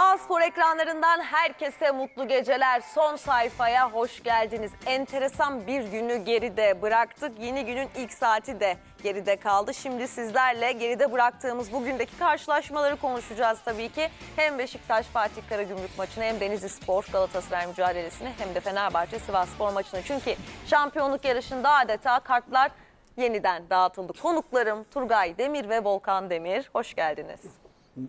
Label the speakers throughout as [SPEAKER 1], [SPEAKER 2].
[SPEAKER 1] a ekranlarından herkese mutlu geceler. Son sayfaya hoş geldiniz. Enteresan bir günü geride bıraktık. Yeni günün ilk saati de geride kaldı. Şimdi sizlerle geride bıraktığımız bugündeki karşılaşmaları konuşacağız tabii ki. Hem Beşiktaş Fatih Karagümrük maçını hem Denizli Spor Galatasaray mücadelesini hem de Fenerbahçe Sivas Spor maçını. Çünkü şampiyonluk yarışında adeta kartlar yeniden dağıtıldı. Konuklarım Turgay Demir ve Volkan Demir. Hoş geldiniz.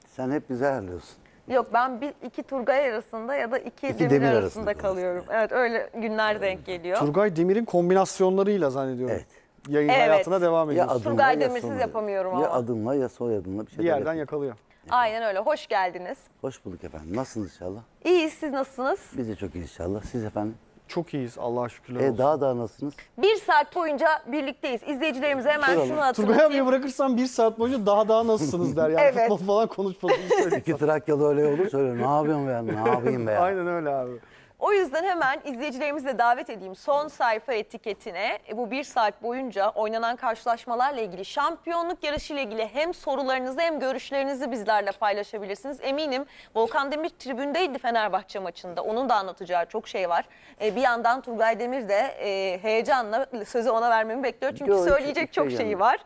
[SPEAKER 2] Sen hep bizi ayarlıyorsun.
[SPEAKER 1] Yok ben bir iki Turgay arasında ya da iki, iki Demir, Demir arasında, arasında kalıyorum. Evet öyle günler denk geliyor. Turgay
[SPEAKER 3] Demir'in kombinasyonlarıyla zannediyorum. Evet. Yayın evet. hayatına devam ediyorsun. Ya Turgay ya yapamıyorum ya ama. Ya adımla ya soyadımla bir şey. Bir yerden yapayım. yakalıyor.
[SPEAKER 1] Aynen öyle. Hoş geldiniz.
[SPEAKER 2] Hoş bulduk efendim. Nasılsınız inşallah?
[SPEAKER 1] İyiyiz. Siz nasılsınız?
[SPEAKER 2] Biz de çok iyiyiz inşallah. Siz efendim? Çok iyiyiz Allah'a şükürler olsun. E, olsun. daha da nasılsınız?
[SPEAKER 1] Bir saat boyunca birlikteyiz. İzleyicilerimize hemen Soralım. şunu Turgay abiye hatırlatayım.
[SPEAKER 3] bırakırsam bir saat boyunca daha daha nasılsınız der. Yani Evet. futbol falan konuşmasını söyleyeyim.
[SPEAKER 2] İki Trakyalı öyle olur söyle. Ne yapıyorum ben? Ne yapayım be? ya?
[SPEAKER 3] Aynen öyle abi.
[SPEAKER 1] O yüzden hemen izleyicilerimizi de davet edeyim. Son sayfa etiketine e, bu bir saat boyunca oynanan karşılaşmalarla ilgili şampiyonluk yarışıyla ilgili hem sorularınızı hem görüşlerinizi bizlerle paylaşabilirsiniz. Eminim Volkan Demir tribündeydi Fenerbahçe maçında. Onun da anlatacağı çok şey var. E, bir yandan Turgay Demir de e, heyecanla sözü ona vermemi bekliyor. Çünkü söyleyecek çok, şeyi var.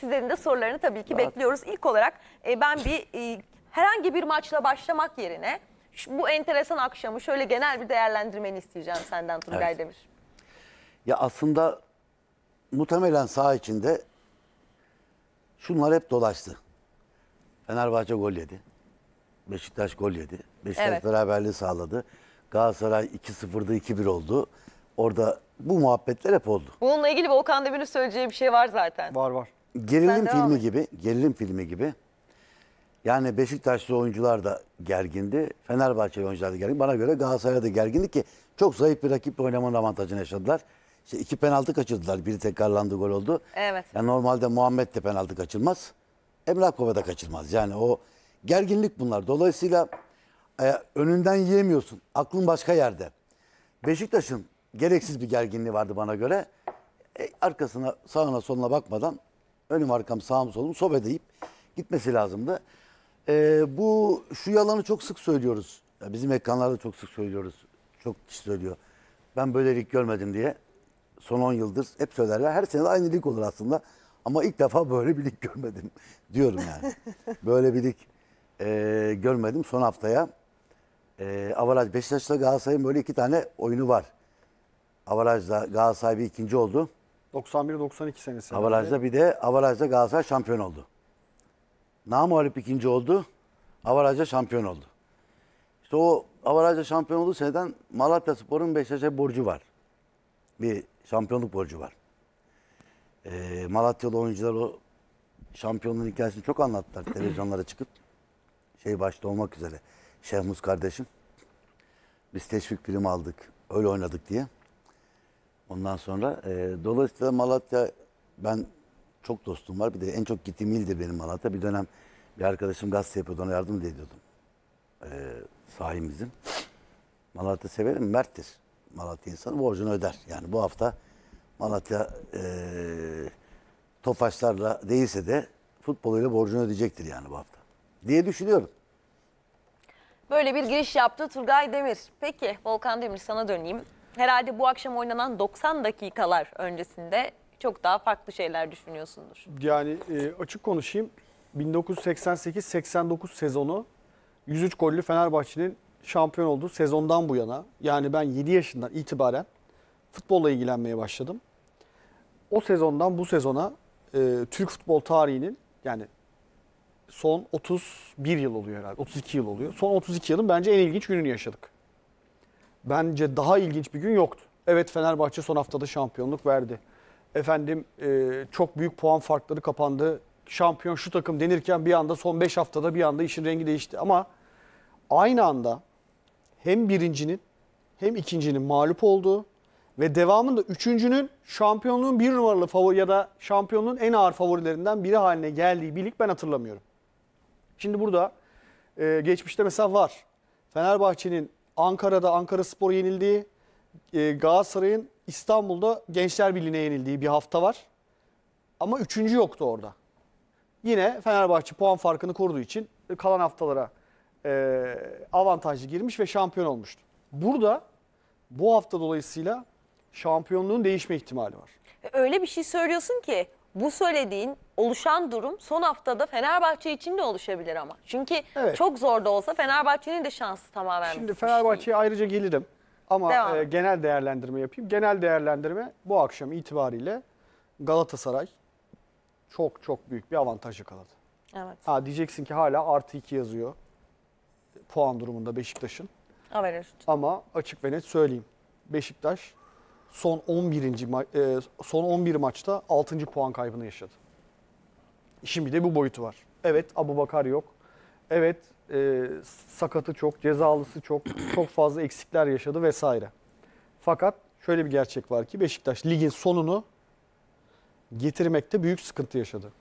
[SPEAKER 1] sizlerin de sorularını tabii ki bekliyoruz. İlk olarak ben bir herhangi bir maçla başlamak yerine bu enteresan akşamı şöyle genel bir değerlendirmeni isteyeceğim senden Turgay Evet. Demir.
[SPEAKER 2] Ya aslında muhtemelen saha içinde şunlar hep dolaştı. Fenerbahçe gol yedi. Beşiktaş gol yedi. Beşiktaş Evet. beraberliği sağladı. Galatasaray 2-0'da 2-1 oldu. Orada bu muhabbetler hep oldu.
[SPEAKER 1] Bununla ilgili Volkan Demir'in söyleyeceği bir şey var zaten. Var var.
[SPEAKER 2] Gerilim Sen filmi gibi, gerilim filmi gibi yani Beşiktaşlı oyuncular da gergindi. Fenerbahçeli oyuncular da gergindi. Bana göre Galatasaray'a da gergindi ki çok zayıf bir rakiple oynamanın avantajını yaşadılar. İşte iki penaltı kaçırdılar. Biri tekrarlandı gol oldu. Evet. Yani normalde Muhammed de penaltı kaçırmaz. Emrah Kova da kaçırmaz. Yani o gerginlik bunlar. Dolayısıyla e, önünden yiyemiyorsun. Aklın başka yerde. Beşiktaş'ın gereksiz bir gerginliği vardı bana göre. E, arkasına sağına soluna bakmadan önüm arkam sağım solum sobe deyip gitmesi lazımdı. Ee, bu şu yalanı çok sık söylüyoruz. Ya bizim ekranlarda çok sık söylüyoruz. Çok kişi söylüyor. Ben böyle lig görmedim diye. Son 10 yıldır hep söylerler. Her sene de aynı lig olur aslında. Ama ilk defa böyle bir lig görmedim diyorum yani. böyle bir lig e, görmedim. Son haftaya e, Avaraj Beşiktaş'la Galatasaray'ın böyle iki tane oyunu var. Avaraj'da Galatasaray bir ikinci oldu.
[SPEAKER 3] 91-92 senesi. Avaraj'da
[SPEAKER 2] bir de Avaraj'da Galatasaray şampiyon oldu. Namalip ikinci oldu. Avaraja şampiyon oldu. İşte o Avaraja şampiyon olduğu seneden Malatya Spor'un Beşiktaş'a borcu var. Bir şampiyonluk borcu var. Ee, Malatyalı oyuncular o şampiyonluğun hikayesini çok anlattılar televizyonlara çıkıp. Şey başta olmak üzere. Şehmuz kardeşim. Biz teşvik prim aldık. Öyle oynadık diye. Ondan sonra e, dolayısıyla Malatya ben çok dostum var. Bir de en çok gittiğim ildir benim Malatya. Bir dönem bir arkadaşım gazete yapıyordu ona yardım da ediyordum. Ee, sahimizin. Malatya severim merttir. Malatya insanı borcunu öder. Yani bu hafta Malatya e, Tofaşlarla değilse de futboluyla borcunu ödeyecektir yani bu hafta. Diye düşünüyorum.
[SPEAKER 1] Böyle bir giriş yaptı Turgay Demir. Peki Volkan Demir sana döneyim. Herhalde bu akşam oynanan 90 dakikalar öncesinde çok daha farklı şeyler düşünüyorsundur.
[SPEAKER 3] Yani e, açık konuşayım 1988-89 sezonu 103 gollü Fenerbahçe'nin şampiyon olduğu sezondan bu yana yani ben 7 yaşından itibaren futbolla ilgilenmeye başladım. O sezondan bu sezona e, Türk futbol tarihinin yani son 31 yıl oluyor herhalde. 32 yıl oluyor. Son 32 yılın bence en ilginç gününü yaşadık. Bence daha ilginç bir gün yoktu. Evet Fenerbahçe son haftada şampiyonluk verdi. Efendim e, çok büyük puan farkları kapandı. Şampiyon şu takım denirken bir anda son 5 haftada bir anda işin rengi değişti. Ama aynı anda hem birincinin hem ikincinin mağlup olduğu ve devamında üçüncünün şampiyonluğun bir numaralı favori ya da şampiyonluğun en ağır favorilerinden biri haline geldiği bir ben hatırlamıyorum. Şimdi burada e, geçmişte mesela var. Fenerbahçe'nin Ankara'da Ankara Spor yenildiği, e, Galatasaray'ın İstanbul'da Gençler Birliği'ne yenildiği bir hafta var. Ama üçüncü yoktu orada. Yine Fenerbahçe puan farkını koruduğu için kalan haftalara e, avantajlı girmiş ve şampiyon olmuştu. Burada bu hafta dolayısıyla şampiyonluğun değişme ihtimali var.
[SPEAKER 1] E, öyle bir şey söylüyorsun ki bu söylediğin oluşan durum son haftada Fenerbahçe için de oluşabilir ama. Çünkü evet. çok zor da olsa Fenerbahçe'nin de şansı tamamen. Şimdi Fenerbahçe'ye
[SPEAKER 3] ayrıca gelirim. Ama e, genel değerlendirme yapayım. Genel değerlendirme bu akşam itibariyle Galatasaray çok çok büyük bir avantaj yakaladı. Evet. Ha diyeceksin ki hala artı 2 yazıyor puan durumunda Beşiktaş'ın. Averaj. Ama açık ve net söyleyeyim. Beşiktaş son 11. Ma- e, son 11 maçta 6. puan kaybını yaşadı. İşin bir de bu boyutu var. Evet Abu Bakar yok. Evet e, sakatı çok, cezalısı çok, çok fazla eksikler yaşadı vesaire. Fakat şöyle bir gerçek var ki Beşiktaş ligin sonunu getirmekte büyük sıkıntı yaşadı.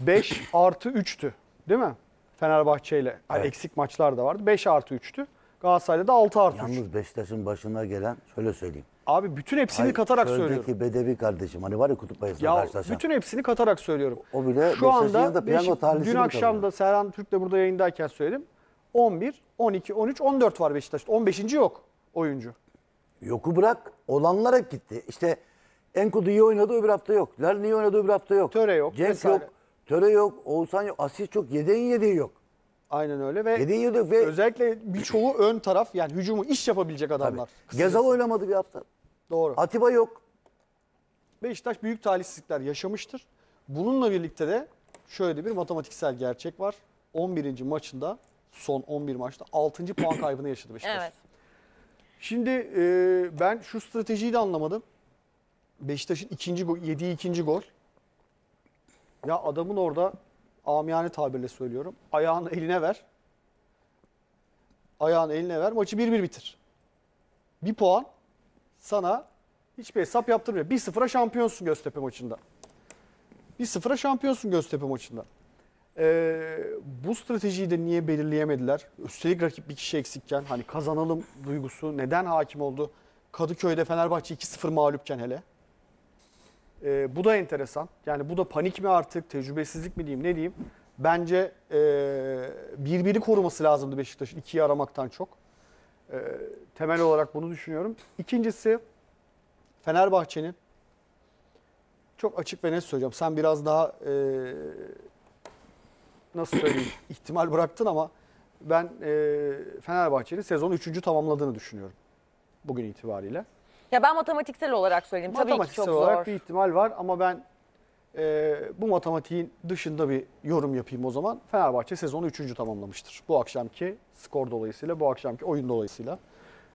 [SPEAKER 3] 5 artı 3'tü değil mi? Fenerbahçe ile hani evet. eksik maçlar da vardı. 5 artı 3'tü. Galatasaray'da da 6 artı 3. Yalnız Beşiktaş'ın başına gelen şöyle söyleyeyim. Abi bütün hepsini Hayır, katarak söylüyorum. Söldeki
[SPEAKER 2] Bedevi kardeşim hani var ya kutup ayısına Ya karşılaşan.
[SPEAKER 3] bütün hepsini katarak söylüyorum.
[SPEAKER 2] O bile Şu anda piyango Beşik- dün akşam
[SPEAKER 3] da Serhan Türk de burada yayındayken söyledim. 11, 12, 13, 14 var Beşiktaş'ta. 15. yok oyuncu. Yoku bırak. Olanlara gitti. İşte Enkudu iyi oynadı öbür hafta yok. Lerni iyi oynadı öbür hafta yok. Töre yok, Cenk vesaire. yok. Töre yok. Oğuzhan yok. Asis çok. Yedeğin yedeği yok. Aynen öyle ve Yedi yıllık ve özellikle birçoğu ön taraf yani hücumu iş yapabilecek adamlar. Tabii. Gezal oynamadı bir hafta. Doğru. Atiba yok. Beşiktaş büyük talihsizlikler yaşamıştır. Bununla birlikte de şöyle bir matematiksel gerçek var. 11. maçında son 11 maçta 6. puan kaybını yaşadı Beşiktaş. Evet. Şimdi e, ben şu stratejiyi de anlamadım. Beşiktaş'ın ikinci gol, yediği ikinci gol. Ya adamın orada amiyane tabirle söylüyorum. Ayağını eline ver. Ayağını eline ver. Maçı 1-1 bitir. Bir puan sana hiçbir hesap yaptırmıyor. 1-0'a şampiyonsun Göztepe maçında. 1-0'a şampiyonsun Göztepe maçında. Ee, bu stratejiyi de niye belirleyemediler? Üstelik rakip bir kişi eksikken hani kazanalım duygusu neden hakim oldu? Kadıköy'de Fenerbahçe 2-0 mağlupken hele. E, bu da enteresan. Yani bu da panik mi artık, tecrübesizlik mi diyeyim, ne diyeyim? Bence e, birbiri koruması lazımdı Beşiktaş'ın ikiyi aramaktan çok. E, temel olarak bunu düşünüyorum. İkincisi Fenerbahçe'nin çok açık ve net söyleyeceğim. Sen biraz daha e, nasıl söyleyeyim ihtimal bıraktın ama ben e, Fenerbahçe'nin sezonu 3. tamamladığını düşünüyorum bugün itibariyle.
[SPEAKER 1] Ya ben matematiksel olarak söyleyeyim. Tabii ki Matematiksel çok olarak zor. bir
[SPEAKER 3] ihtimal var ama ben e, bu matematiğin dışında bir yorum yapayım o zaman. Fenerbahçe sezonu 3. tamamlamıştır. Bu akşamki skor dolayısıyla, bu akşamki oyun dolayısıyla.